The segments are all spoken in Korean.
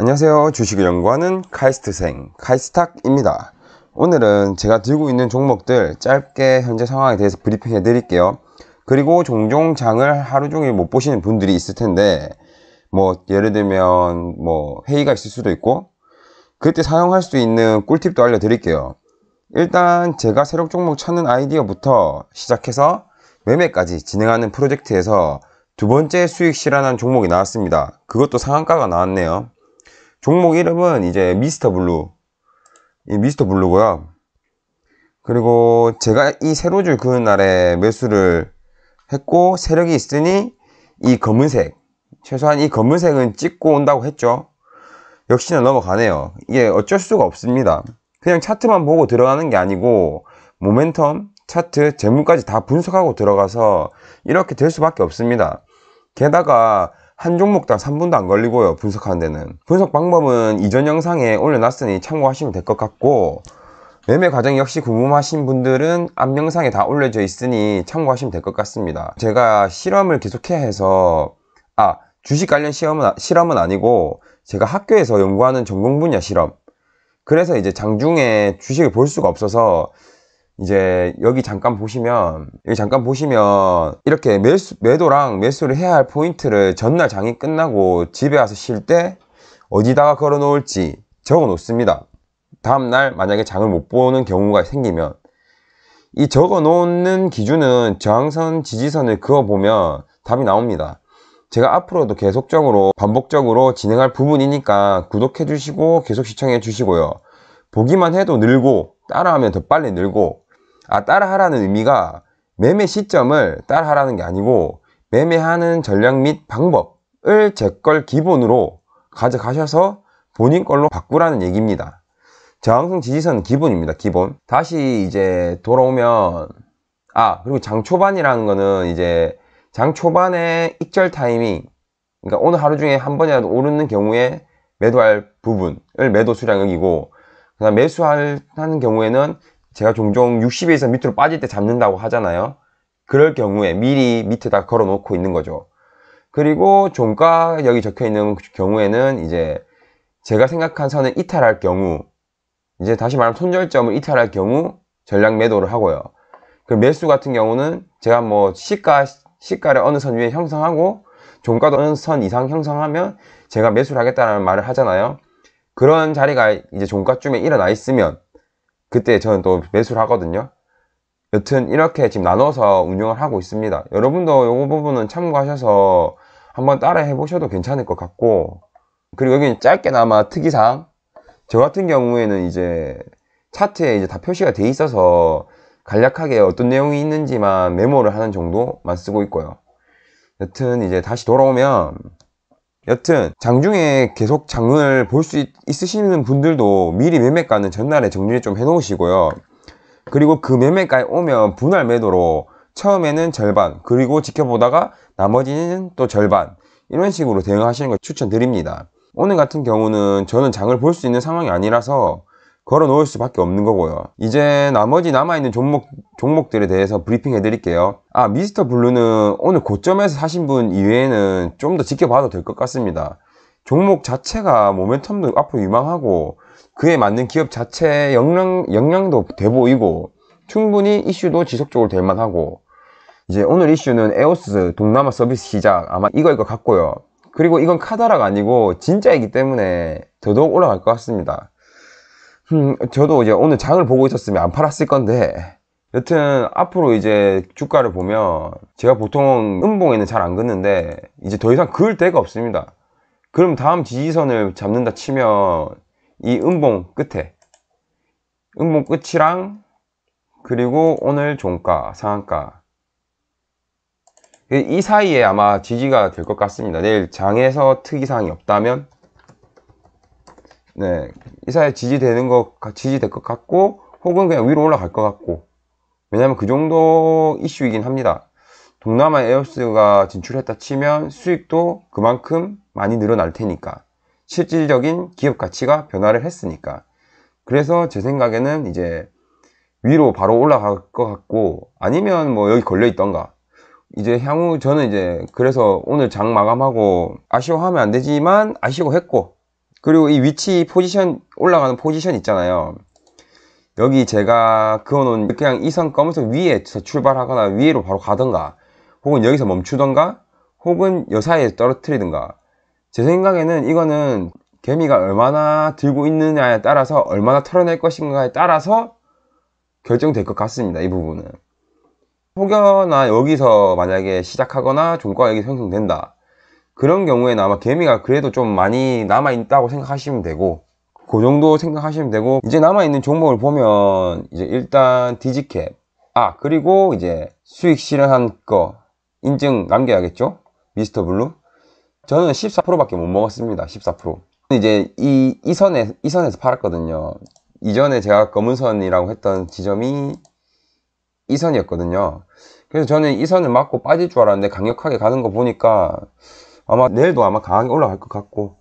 안녕하세요 주식을 연구하는 카이스트생 카이스탁입니다 오늘은 제가 들고 있는 종목들 짧게 현재 상황에 대해서 브리핑해 드릴게요 그리고 종종 장을 하루 종일 못 보시는 분들이 있을 텐데 뭐 예를 들면 뭐 회의가 있을 수도 있고 그때 사용할 수 있는 꿀팁도 알려드릴게요 일단 제가 새록 종목 찾는 아이디어부터 시작해서 매매까지 진행하는 프로젝트에서 두 번째 수익 실현한 종목이 나왔습니다 그것도 상한가가 나왔네요 종목 이름은 이제 미스터 블루 미스터 블루고요 그리고 제가 이 세로줄 그은 날에 매수를 했고 세력이 있으니 이 검은색 최소한 이 검은색은 찍고 온다고 했죠 역시나 넘어가네요 이게 어쩔 수가 없습니다 그냥 차트만 보고 들어가는 게 아니고 모멘텀, 차트, 재물까지 다 분석하고 들어가서 이렇게 될 수밖에 없습니다 게다가 한 종목당 3분도 안 걸리고요 분석하는 데는 분석 방법은 이전 영상에 올려놨으니 참고하시면 될 것 같고 매매 과정 역시 궁금하신 분들은 앞 영상에 다 올려져 있으니 참고하시면 될 것 같습니다 제가 실험을 계속해야 해서 아 주식 관련 시험은, 아, 실험은 아니고 제가 학교에서 연구하는 전공 분야 실험 그래서 이제 장중에 주식을 볼 수가 없어서 이제 여기 잠깐 보시면 여기 잠깐 보시면 이렇게 매수, 매도랑 매수를 해야 할 포인트를 전날 장이 끝나고 집에 와서 쉴 때 어디다가 걸어 놓을지 적어 놓습니다 다음날 만약에 장을 못 보는 경우가 생기면 이 적어 놓는 기준은 저항선 지지선을 그어보면 답이 나옵니다 제가 앞으로도 계속적으로 반복적으로 진행할 부분이니까 구독해 주시고 계속 시청해 주시고요 보기만 해도 늘고 따라하면 더 빨리 늘고 아 따라하라는 의미가 매매 시점을 따라하라는 게 아니고 매매하는 전략 및 방법을 제 걸 기본으로 가져가셔서 본인 걸로 바꾸라는 얘기입니다. 저항성 지지선 기본입니다. 기본. 다시 이제 돌아오면 아 그리고 장 초반이라는 거는 이제 장 초반에 익절 타이밍 그러니까 오늘 하루 중에 한 번이라도 오르는 경우에 매도할 부분을 매도 수량이고 그다음 매수하는 경우에는 제가 종종 60에서 밑으로 빠질 때 잡는다고 하잖아요. 그럴 경우에 미리 밑에다 걸어 놓고 있는 거죠. 그리고 종가 여기 적혀 있는 경우에는 이제 제가 생각한 선을 이탈할 경우 이제 다시 말하면 손절점을 이탈할 경우 전략 매도를 하고요. 그 매수 같은 경우는 제가 뭐 시가 시가를 어느 선 위에 형성하고 종가도 어느 선 이상 형성하면 제가 매수를 하겠다는 말을 하잖아요. 그런 자리가 이제 종가쯤에 일어나 있으면 그때 저는 또 매수를 하거든요 여튼 이렇게 지금 나눠서 운영을 하고 있습니다 여러분도 이 부분은 참고하셔서 한번 따라 해보셔도 괜찮을 것 같고 그리고 여기는 짧게나마 특이사항 저 같은 경우에는 이제 차트에 이제 다 표시가 돼 있어서 간략하게 어떤 내용이 있는지만 메모를 하는 정도만 쓰고 있고요 여튼 이제 다시 돌아오면 여튼 장중에 계속 장을 볼 수 있으시는 분들도 미리 매매가는 전날에 정리를 좀 해놓으시고요. 그리고 그 매매가에 오면 분할 매도로 처음에는 절반 그리고 지켜보다가 나머지는 또 절반 이런 식으로 대응하시는 걸 추천드립니다. 오늘 같은 경우는 저는 장을 볼 수 있는 상황이 아니라서 걸어 놓을 수밖에 없는 거고요 이제 나머지 남아있는 종목, 종목들에 대해서 브리핑 해드릴게요 아 미스터 블루는 오늘 고점에서 사신 분 이외에는 좀 더 지켜봐도 될 것 같습니다 종목 자체가 모멘텀도 앞으로 유망하고 그에 맞는 기업 자체의 역량, 역량도 돼 보이고 충분히 이슈도 지속적으로 될 만하고 이제 오늘 이슈는 에오스 동남아 서비스 시작 아마 이거 이거 같고요 그리고 이건 카다라가 아니고 진짜이기 때문에 더더욱 올라갈 것 같습니다 음, 저도 이제 오늘 장을 보고 있었으면 안 팔았을 건데 여튼 앞으로 이제 주가를 보면 제가 보통 음봉에는 잘 안 긋는데 이제 더 이상 그을 데가 없습니다 그럼 다음 지지선을 잡는다 치면 이 음봉 끝에 음봉 끝이랑 그리고 오늘 종가 상한가 이 사이에 아마 지지가 될 것 같습니다 내일 장에서 특이사항이 없다면 네, 이사에 지지되는 것, 지지될 것 같고, 혹은 그냥 위로 올라갈 것 같고. 왜냐면 그 정도 이슈이긴 합니다. 동남아 에어스가 진출했다 치면 수익도 그만큼 많이 늘어날 테니까. 실질적인 기업 가치가 변화를 했으니까. 그래서 제 생각에는 이제 위로 바로 올라갈 것 같고, 아니면 뭐 여기 걸려있던가. 이제 향후 저는 이제 그래서 오늘 장 마감하고 아쉬워하면 안 되지만 아쉬워했고 그리고 이 위치 포지션 올라가는 포지션 있잖아요 여기 제가 그어놓은 그냥 이선검은색 위에서 출발하거나 위로 바로 가던가 혹은 여기서 멈추던가 혹은 여 사이에 서 떨어뜨리든가 제 생각에는 이거는 개미가 얼마나 들고 있느냐에 따라서 얼마나 털어낼 것인가에 따라서 결정될 것 같습니다 이 부분은 혹여나 여기서 만약에 시작하거나 종과가 여기 형성된다 그런 경우에는 아마 개미가 그래도 좀 많이 남아있다고 생각하시면 되고 그 정도 생각하시면 되고 이제 남아있는 종목을 보면 이제 일단 디지캡 아 그리고 이제 수익 실현한 거 인증 남겨야겠죠 미스터 블루 저는 14%밖에 못 먹었습니다 14% 이제 이, 이 선에, 이 선에서 팔았거든요 이전에 제가 검은 선이라고 했던 지점이 이 선이었거든요 그래서 저는 이 선을 맞고 빠질 줄 알았는데 강력하게 가는 거 보니까 아마 내일도 아마 강하게 올라갈 것 같고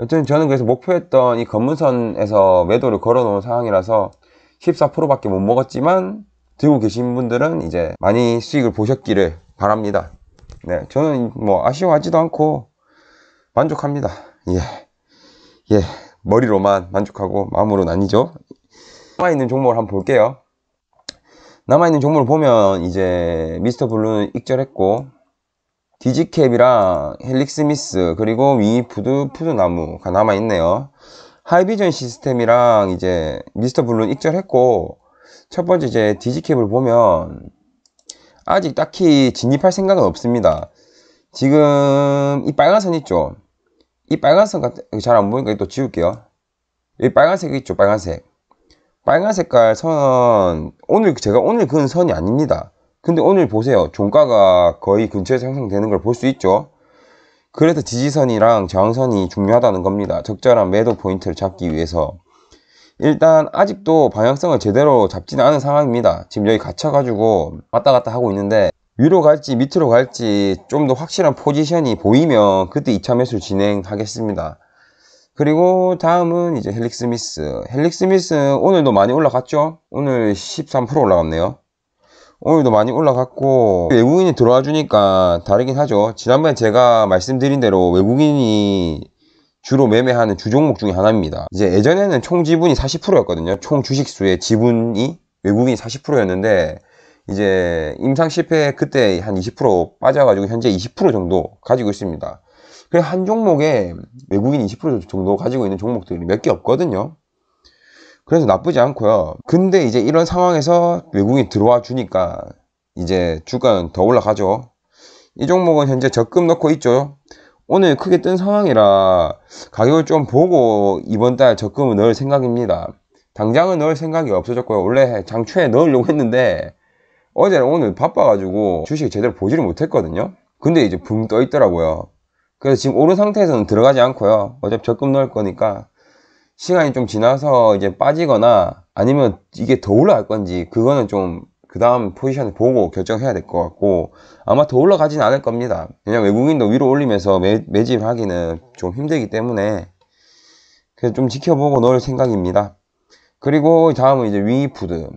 여튼 저는 그래서 목표했던 이 검문선에서 매도를 걸어놓은 상황이라서 14%밖에 못 먹었지만 들고 계신 분들은 이제 많이 수익을 보셨기를 바랍니다 네 저는 뭐 아쉬워하지도 않고 만족합니다 예 예, 머리로만 만족하고 마음으로는 아니죠 남아있는 종목을 한번 볼게요 남아있는 종목을 보면 이제 미스터 블루는 익절했고 디지캡이랑 헬릭스미스 그리고 위푸드 푸드나무가 남아있네요 하이비전 시스템이랑 이제 미스터 블루는 익절했고 첫 번째 이제 디지캡을 보면 아직 딱히 진입할 생각은 없습니다 지금 이 빨간선 있죠 이 빨간선 잘안 보이니까 또 지울게요 이 빨간색 있죠 빨간색 빨간 색깔 선 오늘 제가 오늘 그은 선이 아닙니다 근데 오늘 보세요. 종가가 거의 근처에서 형성되는 걸 볼 수 있죠. 그래서 지지선이랑 저항선이 중요하다는 겁니다. 적절한 매도 포인트를 잡기 위해서. 일단 아직도 방향성을 제대로 잡지는 않은 상황입니다. 지금 여기 갇혀가지고 왔다 갔다 하고 있는데 위로 갈지 밑으로 갈지 좀 더 확실한 포지션이 보이면 그때 2차 매수를 진행하겠습니다. 그리고 다음은 이제 헬릭스미스. 헬릭스미스 오늘도 많이 올라갔죠? 오늘 13% 올라갔네요. 오늘도 많이 올라갔고 외국인이 들어와 주니까 다르긴 하죠 지난번에 제가 말씀드린 대로 외국인이 주로 매매하는 주종목 중에 하나입니다 이제 예전에는 총 지분이 40%였거든요 총 주식수의 지분이 외국인이 40%였는데 이제 임상 실패 그때 한 20% 빠져가지고 현재 20% 정도 가지고 있습니다 그래한 종목에 외국인 20% 정도 가지고 있는 종목들이 몇 개 없거든요 그래서 나쁘지 않고요. 근데 이제 이런 상황에서 외국인 들어와 주니까 이제 주가는 더 올라가죠. 이 종목은 현재 적금 넣고 있죠. 오늘 크게 뜬 상황이라 가격을 좀 보고 이번 달 적금을 넣을 생각입니다. 당장은 넣을 생각이 없어졌고요. 원래 장초에 넣으려고 했는데 어제 오늘 바빠가지고 주식 제대로 보지를 못했거든요. 근데 이제 붕 떠 있더라고요. 그래서 지금 오른 상태에서는 들어가지 않고요. 어차피 적금 넣을 거니까 시간이 좀 지나서 이제 빠지거나 아니면 이게 더 올라갈 건지 그거는 좀 그 다음 포지션을 보고 결정해야 될 것 같고 아마 더 올라가진 않을 겁니다 왜냐 외국인도 위로 올리면서 매, 매집하기는 좀 힘들기 때문에 그래서 좀 지켜보고 넣을 생각입니다 그리고 다음은 이제 위푸드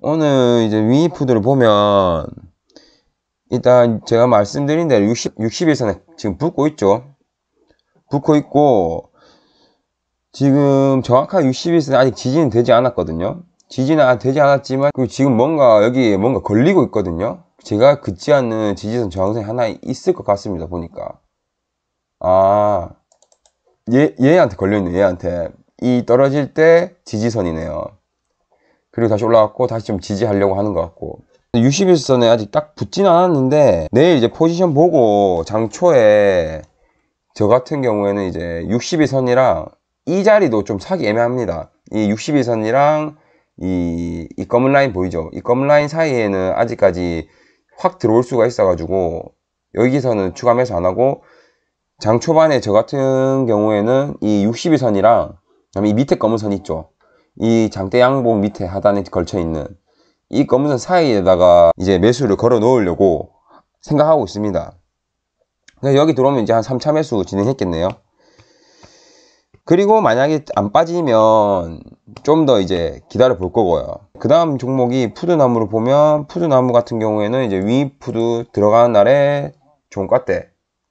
오늘 이제 위푸드를 보면 일단 제가 말씀드린 대로 60, 60일선에 지금 붙고 있죠 붙고 있고 지금 정확하게 61cm 아직 지진이 되지 않았거든요 지진은 되지 않았지만 지금 뭔가 여기 뭔가 걸리고 있거든요 제가 긋지 않는 지지선 저항선이 하나 있을 것 같습니다 보니까 아 얘, 얘한테 걸려있네 얘한테 이 떨어질 때 지지선이네요 그리고 다시 올라갔고 다시 좀 지지하려고 하는 것 같고 61선에 아직 딱 붙진 않았는데 내일 이제 포지션 보고 장초에 저 같은 경우에는 이제 62선이랑 이 자리도 좀 사기 애매합니다. 이6 2선이랑 이, 이 검은 라인 보이죠? 이 검은 라인 사이에는 아직까지 확 들어올 수가 있어가지고 여기서는 추가 매수 안 하고 장 초반에 저 같은 경우에는 이 62선이랑 그다음에 이 밑에 검은 선 있죠? 이 장대 양봉 밑에 하단에 걸쳐 있는 이 검은 선 사이에다가 이제 매수를 걸어 놓으려고 생각하고 있습니다. 여기 들어오면 이제 한 3차 매수 진행했겠네요. 그리고 만약에 안 빠지면 좀 더 이제 기다려 볼 거고요. 그 다음 종목이 푸드나무로 보면 푸드나무 같은 경우에는 이제 위푸드 들어가는 날에 종가 때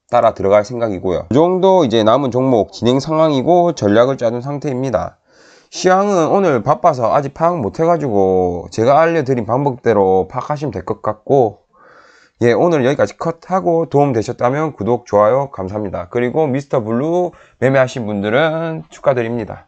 따라 들어갈 생각이고요. 이 정도 이제 남은 종목 진행 상황이고 전략을 짜둔 상태입니다. 시황은 오늘 바빠서 아직 파악 못해가지고 제가 알려드린 방법대로 파악하시면 될 것 같고 예, 오늘 여기까지 컷하고 도움 되셨다면 구독, 좋아요 감사합니다. 그리고 미스터 블루 매매하신 분들은 축하드립니다.